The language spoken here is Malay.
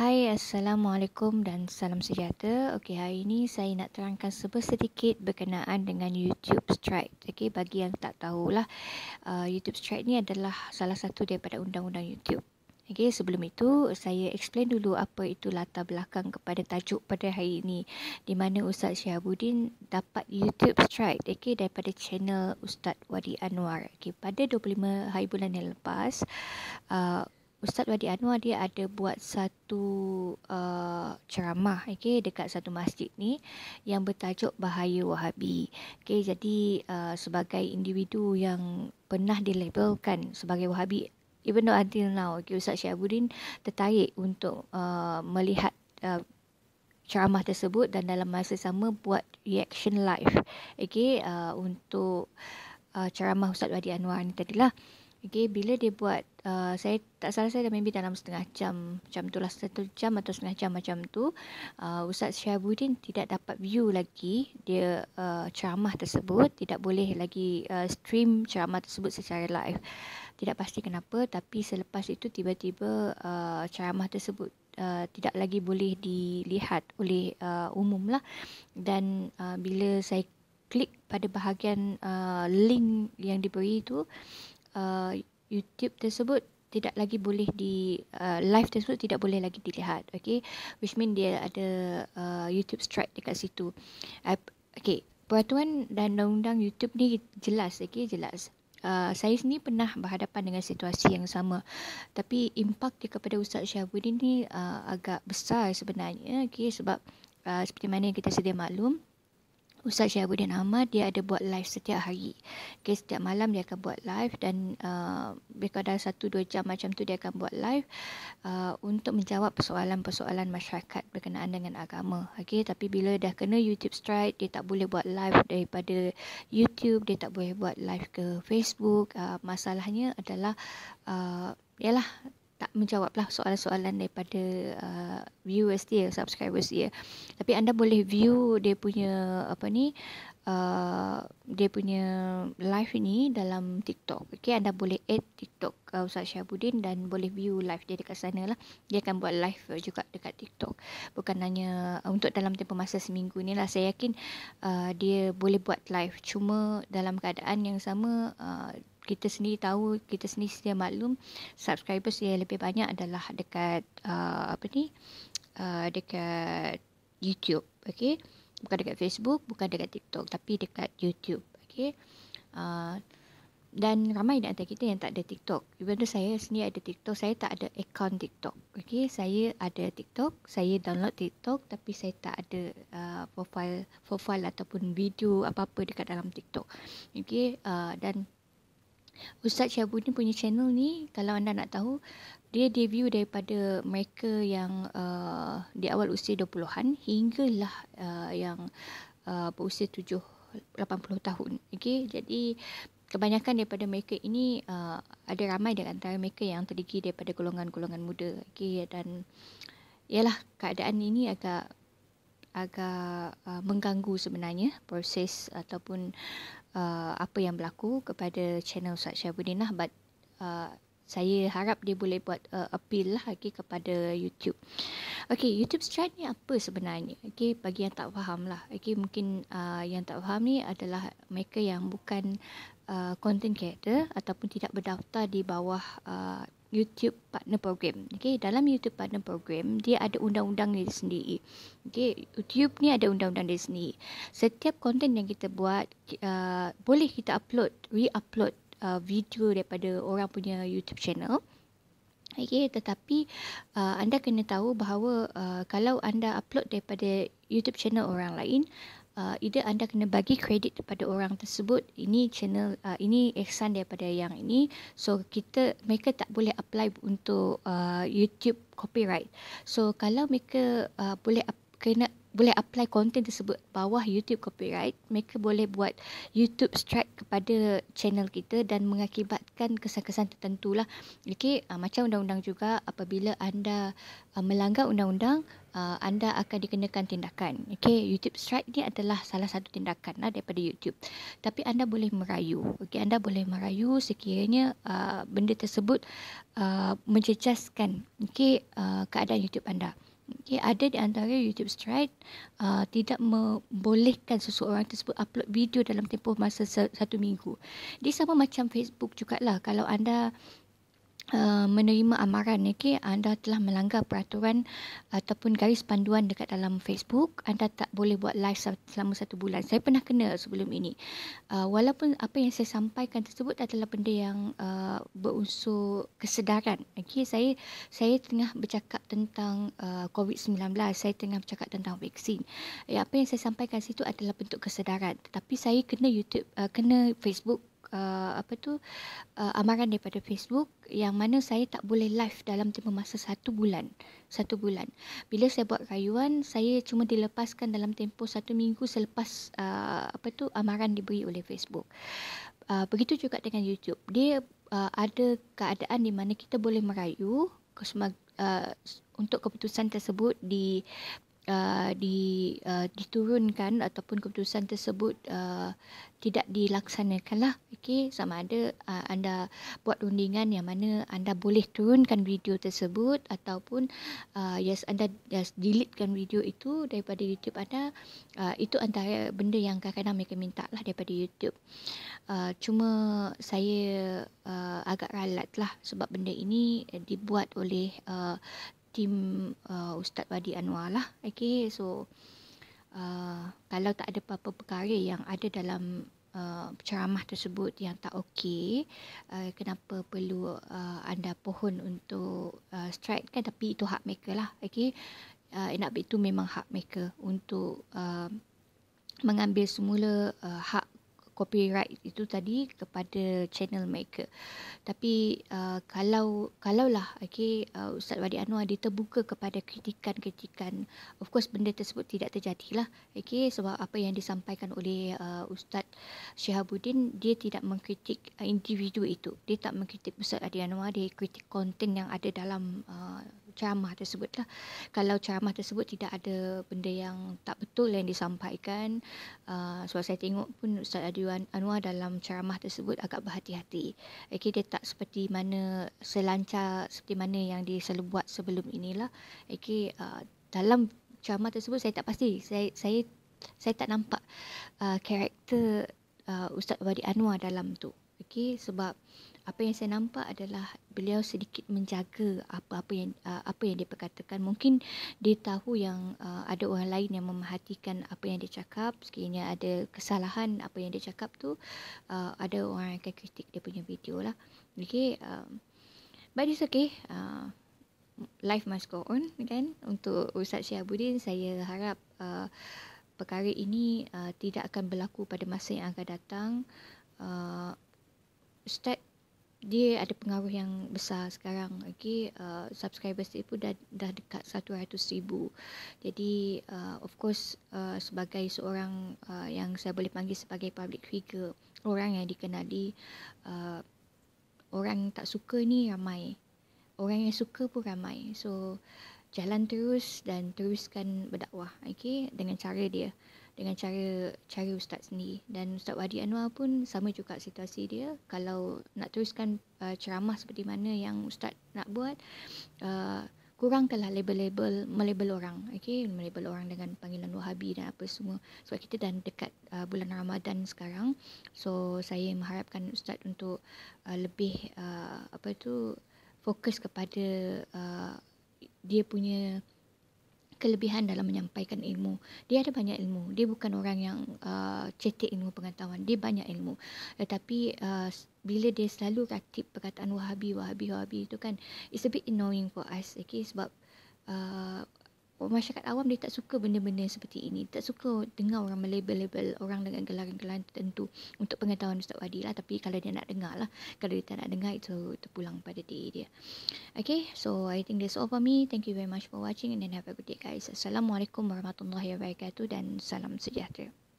Hai, Assalamualaikum dan salam sejahtera. Okey, hari ini saya nak terangkan sebesar sedikit berkenaan dengan YouTube Strike. Okey, bagi yang tak tahulah, uh, YouTube Strike ni adalah salah satu daripada undang-undang YouTube. Okey, sebelum itu, saya explain dulu apa itu latar belakang kepada tajuk pada hari ini. Di mana Ustaz Syahabuddin dapat YouTube Strike okay, daripada channel Ustaz Wadi Anwar. Okey, pada 25 hari bulan yang lepas, uh, Ustaz Wadi Anwar dia ada buat satu uh, ceramah okay, dekat satu masjid ni yang bertajuk Bahaya Wahabi. Okay, jadi uh, sebagai individu yang pernah dilabelkan sebagai Wahabi, even though until now, okay, Ustaz Syahabudin tertarik untuk uh, melihat uh, ceramah tersebut dan dalam masa sama buat reaction live okay, uh, untuk uh, ceramah Ustaz Wadi Anwar ni tadilah. lah. Okay, bila dia buat, uh, saya tak salah saya dah maybe dalam setengah jam, macam tu lah, satu jam atau setengah jam macam tu, uh, Ustaz Syahabuddin tidak dapat view lagi dia uh, ceramah tersebut, tidak boleh lagi uh, stream ceramah tersebut secara live. Tidak pasti kenapa, tapi selepas itu tiba-tiba uh, ceramah tersebut Uh, tidak lagi boleh dilihat oleh uh, umum lah dan uh, bila saya klik pada bahagian uh, link yang diberi itu uh, YouTube tersebut tidak lagi boleh di uh, live tersebut tidak boleh lagi dilihat okey which mean dia ada uh, YouTube strike dekat situ I, okay peraturan dan undang-undang YouTube ni jelas okey jelas Uh, saya sendiri pernah berhadapan dengan situasi yang sama tapi impak dia kepada Ustaz Syahbudin ni uh, agak besar sebenarnya okay, sebab uh, seperti mana kita sedia maklum Ustaz Syahabuddin Ahmad dia ada buat live setiap hari. Okay, setiap malam dia akan buat live dan uh, kadar 1-2 jam macam tu dia akan buat live uh, untuk menjawab persoalan-persoalan masyarakat berkenaan dengan agama. Okay, tapi bila dah kena YouTube strike, dia tak boleh buat live daripada YouTube, dia tak boleh buat live ke Facebook. Uh, masalahnya adalah uh, yalah tak menjawablah soalan-soalan daripada uh, viewers dia, subscribers dia. Tapi anda boleh view dia punya apa ni uh, dia punya live ini dalam TikTok. Okay, anda boleh add TikTok uh, Ustaz Syahbudin dan boleh view live dia dekat sana lah. Dia akan buat live juga dekat TikTok. Bukan hanya uh, untuk dalam tempoh masa seminggu ni lah. Saya yakin uh, dia boleh buat live. Cuma dalam keadaan yang sama, uh, kita sendiri tahu kita sendiri sedia maklum subscribers yang lebih banyak adalah dekat uh, apa ni uh, dekat YouTube okey bukan dekat Facebook bukan dekat TikTok tapi dekat YouTube okey uh, dan ramai di antara kita yang tak ada TikTok. Even though saya sendiri ada TikTok, saya tak ada account TikTok. Okay, saya ada TikTok, saya download TikTok tapi saya tak ada uh, profile, profile ataupun video apa-apa dekat dalam TikTok. Okay, uh, dan Ustaz Syabudin punya channel ni kalau anda nak tahu dia debut daripada mereka yang uh, di awal usia 20-an hinggalah uh, yang uh, usia 7 80 tahun. Okey, jadi kebanyakan daripada mereka ini uh, ada ramai di antara mereka yang terdiri daripada golongan-golongan muda. Okey, dan ialah keadaan ini agak agak uh, mengganggu sebenarnya proses ataupun uh, uh, apa yang berlaku kepada channel Ustaz Syabudin lah but uh, saya harap dia boleh buat uh, appeal lah okay, kepada YouTube. Okay, YouTube Strike ni apa sebenarnya? Okay, bagi yang tak faham lah. Okay, mungkin uh, yang tak faham ni adalah mereka yang bukan uh, content creator ataupun tidak berdaftar di bawah uh, YouTube Partner Program. Okay, dalam YouTube Partner Program dia ada undang-undang dia sendiri. Okay, YouTube ni ada undang-undang dia sendiri. Setiap konten yang kita buat uh, boleh kita upload, re-upload uh, video daripada orang punya YouTube channel. Okay, tetapi uh, anda kena tahu bahawa uh, kalau anda upload daripada YouTube channel orang lain, uh, Uh, either anda kena bagi kredit kepada orang tersebut ini channel uh, ini ihsan daripada yang ini so kita mereka tak boleh apply untuk uh, YouTube copyright so kalau mereka uh, boleh kena boleh apply konten tersebut bawah YouTube copyright, mereka boleh buat YouTube strike kepada channel kita dan mengakibatkan kesan-kesan tertentu lah. Okay, uh, macam undang-undang juga, apabila anda uh, melanggar undang-undang, uh, anda akan dikenakan tindakan. Okay, YouTube strike ni adalah salah satu tindakan lah daripada YouTube. Tapi anda boleh merayu. Okay, anda boleh merayu sekiranya uh, benda tersebut uh, menjejaskan okay, uh, keadaan YouTube anda. Okay, ada di antara YouTube Strike uh, tidak membolehkan seseorang tersebut upload video dalam tempoh masa satu minggu. Dia sama macam Facebook juga lah. Kalau anda Uh, menerima amaran ni okay? anda telah melanggar peraturan ataupun garis panduan dekat dalam Facebook anda tak boleh buat live selama satu bulan saya pernah kena sebelum ini uh, walaupun apa yang saya sampaikan tersebut adalah benda yang uh, berunsur kesedaran okay? saya saya tengah bercakap tentang uh, COVID-19 saya tengah bercakap tentang vaksin ya, apa yang saya sampaikan situ adalah bentuk kesedaran tetapi saya kena YouTube uh, kena Facebook uh, apa tu uh, amaran daripada Facebook yang mana saya tak boleh live dalam tempoh masa satu bulan satu bulan bila saya buat rayuan saya cuma dilepaskan dalam tempoh satu minggu selepas uh, apa tu amaran diberi oleh Facebook uh, begitu juga dengan YouTube dia uh, ada keadaan di mana kita boleh merayu ke uh, untuk keputusan tersebut di uh, di uh, diturunkan ataupun keputusan tersebut uh, tidak dilaksanakanlah okay sama ada uh, anda buat undingan yang mana anda boleh turunkan video tersebut ataupun uh, yes anda yes delete-kan video itu daripada YouTube anda uh, itu antara benda yang kadang-kadang mereka minta lah daripada YouTube uh, cuma saya uh, agak ralat lah sebab benda ini dibuat oleh uh, tim uh, Ustaz Badi Anwar lah. Okay, so uh, kalau tak ada apa-apa perkara yang ada dalam uh, ceramah tersebut yang tak okey, uh, kenapa perlu uh, anda pohon untuk uh, strike kan? Tapi itu hak mereka lah. Okay, uh, enak betul memang hak mereka untuk uh, mengambil semula uh, hak copyright itu tadi kepada channel maker. Tapi uh, kalau kalaulah okey uh, Ustaz Wadi Anwar dia terbuka kepada kritikan-kritikan, of course benda tersebut tidak terjadilah. Okey sebab apa yang disampaikan oleh uh, Ustaz Syihabuddin dia tidak mengkritik uh, individu itu. Dia tak mengkritik Ustaz Wadi Anwar, dia kritik konten yang ada dalam uh, ceramah tersebut lah. Kalau ceramah tersebut tidak ada benda yang tak betul yang disampaikan, uh, sebab saya tengok pun Ustaz Adiwan Anwar dalam ceramah tersebut agak berhati-hati. Okay, dia tak seperti mana selancar seperti mana yang dia selalu buat sebelum inilah. Okay, uh, dalam ceramah tersebut saya tak pasti. Saya saya saya tak nampak uh, karakter uh, Ustaz Wadi Anwar dalam tu. Okay, sebab apa yang saya nampak adalah beliau sedikit menjaga apa-apa yang uh, apa yang dia perkatakan mungkin dia tahu yang uh, ada orang lain yang memerhatikan apa yang dia cakap sekiranya ada kesalahan apa yang dia cakap tu uh, ada orang akan kritik dia punya video lah okey uh, but it's okay uh, life must go on kan untuk Ustaz Syahbudin saya harap uh, perkara ini uh, tidak akan berlaku pada masa yang akan datang uh, Ustaz dia ada pengaruh yang besar sekarang okay, uh, eh, subscribers dia pun dah, dah dekat 100 ribu jadi uh, of course uh, sebagai seorang uh, yang saya boleh panggil sebagai public figure orang yang dikenali uh, orang tak suka ni ramai orang yang suka pun ramai so jalan terus dan teruskan berdakwah okay, dengan cara dia dengan cara cara ustaz ni dan ustaz Wadi Anwar pun sama juga situasi dia kalau nak teruskan uh, ceramah seperti mana yang ustaz nak buat uh, kurangkanlah label-label melabel orang okey melabel orang dengan panggilan wahabi dan apa semua sebab kita dah dekat uh, bulan Ramadan sekarang so saya mengharapkan ustaz untuk uh, lebih uh, apa tu fokus kepada uh, dia punya kelebihan dalam menyampaikan ilmu. Dia ada banyak ilmu. Dia bukan orang yang uh, cetek ilmu pengetahuan. Dia banyak ilmu. Tetapi uh, bila dia selalu katip perkataan wahabi, wahabi, wahabi itu kan, it's a bit annoying for us. Okay? Sebab uh, Oh, masyarakat awam dia tak suka benda-benda seperti ini. tak suka dengar orang melabel-label orang dengan gelaran-gelaran tertentu untuk pengetahuan Ustaz Wadi lah. Tapi kalau dia nak dengar lah. Kalau dia tak nak dengar, itu terpulang pada diri dia. Okay, so I think that's all for me. Thank you very much for watching and then have a good day guys. Assalamualaikum warahmatullahi wabarakatuh dan salam sejahtera.